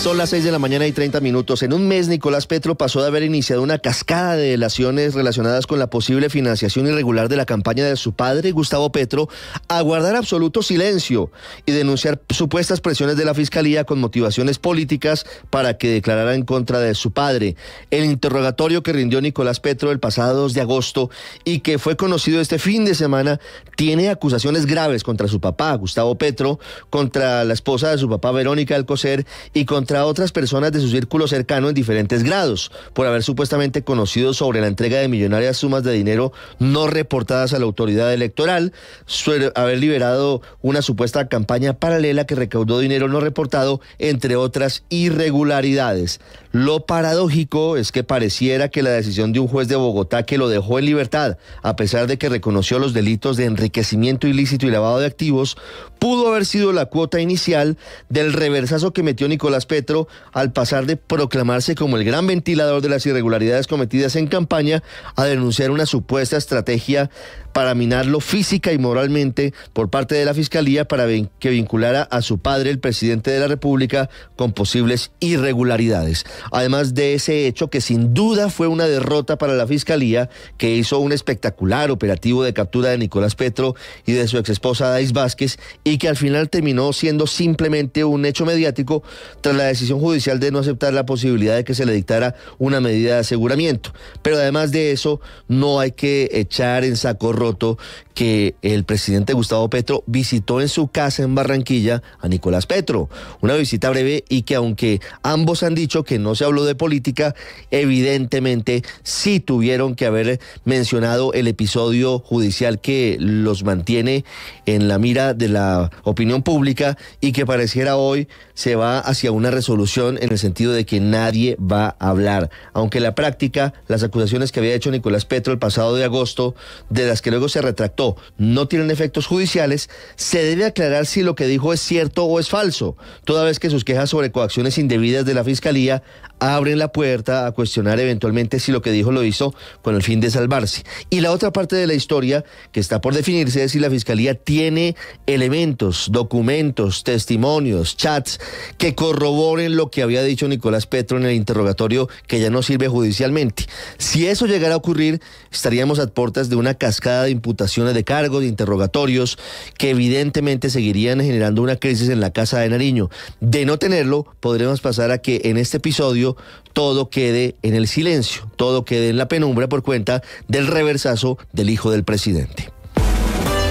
Son las 6 de la mañana y 30 minutos. En un mes, Nicolás Petro pasó de haber iniciado una cascada de delaciones relacionadas con la posible financiación irregular de la campaña de su padre, Gustavo Petro, a guardar absoluto silencio y denunciar supuestas presiones de la fiscalía con motivaciones políticas para que declarara en contra de su padre. El interrogatorio que rindió Nicolás Petro el pasado 2 de agosto y que fue conocido este fin de semana tiene acusaciones graves contra su papá, Gustavo Petro, contra la esposa de su papá, Verónica Alcocer, y contra otras personas de su círculo cercano en diferentes grados, por haber supuestamente conocido sobre la entrega de millonarias sumas de dinero no reportadas a la autoridad electoral, haber liberado una supuesta campaña paralela que recaudó dinero no reportado, entre otras irregularidades. Lo paradójico es que pareciera que la decisión de un juez de Bogotá que lo dejó en libertad, a pesar de que reconoció los delitos de enriquecimiento ilícito y lavado de activos, pudo haber sido la cuota inicial del reversazo que metió Nicolás Pérez Petro al pasar de proclamarse como el gran ventilador de las irregularidades cometidas en campaña a denunciar una supuesta estrategia para minarlo física y moralmente por parte de la Fiscalía para que vinculara a su padre, el presidente de la República, con posibles irregularidades. Además de ese hecho que sin duda fue una derrota para la Fiscalía, que hizo un espectacular operativo de captura de Nicolás Petro y de su ex exesposa Dais Vázquez, y que al final terminó siendo simplemente un hecho mediático tras la decisión judicial de no aceptar la posibilidad de que se le dictara una medida de aseguramiento. Pero además de eso, no hay que echar en saco roto que el presidente Gustavo Petro visitó en su casa en Barranquilla a Nicolás Petro. Una visita breve y que aunque ambos han dicho que no se habló de política, evidentemente sí tuvieron que haber mencionado el episodio judicial que los mantiene en la mira de la opinión pública y que pareciera hoy se va hacia una resolución en el sentido de que nadie va a hablar, aunque en la práctica las acusaciones que había hecho Nicolás Petro el pasado de agosto, de las que luego se retractó, no tienen efectos judiciales, se debe aclarar si lo que dijo es cierto o es falso, toda vez que sus quejas sobre coacciones indebidas de la Fiscalía abren la puerta a cuestionar eventualmente si lo que dijo lo hizo con el fin de salvarse. Y la otra parte de la historia que está por definirse es si la Fiscalía tiene elementos, documentos, testimonios, chats que corroboran lo que había dicho Nicolás Petro en el interrogatorio que ya no sirve judicialmente. Si eso llegara a ocurrir, estaríamos a puertas de una cascada de imputaciones de cargos, de interrogatorios, que evidentemente seguirían generando una crisis en la Casa de Nariño. De no tenerlo, podremos pasar a que en este episodio todo quede en el silencio, todo quede en la penumbra por cuenta del reversazo del hijo del presidente.